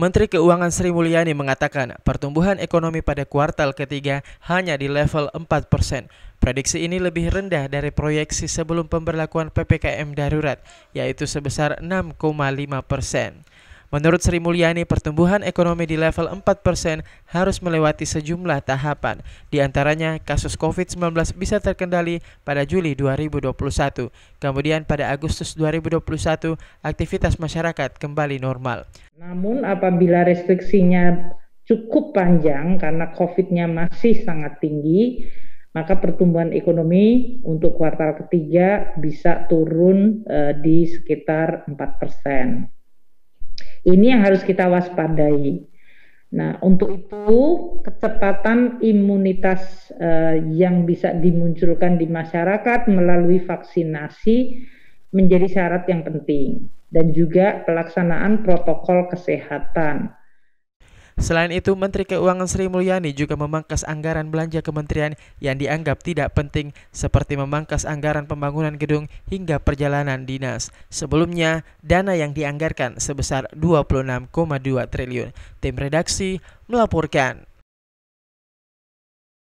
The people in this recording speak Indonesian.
Menteri Keuangan Sri Mulyani mengatakan pertumbuhan ekonomi pada kuartal ketiga hanya di level 4 persen. Prediksi ini lebih rendah dari proyeksi sebelum pemberlakuan PPKM darurat, yaitu sebesar 6,5 persen. Menurut Sri Mulyani, pertumbuhan ekonomi di level 4% harus melewati sejumlah tahapan. Di antaranya, kasus COVID-19 bisa terkendali pada Juli 2021. Kemudian pada Agustus 2021, aktivitas masyarakat kembali normal. Namun apabila restriksinya cukup panjang karena COVID-nya masih sangat tinggi, maka pertumbuhan ekonomi untuk kuartal ketiga bisa turun e, di sekitar 4 persen. Ini yang harus kita waspadai. Nah, untuk itu kecepatan imunitas uh, yang bisa dimunculkan di masyarakat melalui vaksinasi menjadi syarat yang penting dan juga pelaksanaan protokol kesehatan. Selain itu, Menteri Keuangan Sri Mulyani juga memangkas anggaran belanja kementerian yang dianggap tidak penting seperti memangkas anggaran pembangunan gedung hingga perjalanan dinas. Sebelumnya, dana yang dianggarkan sebesar 26,2 triliun. Tim redaksi melaporkan.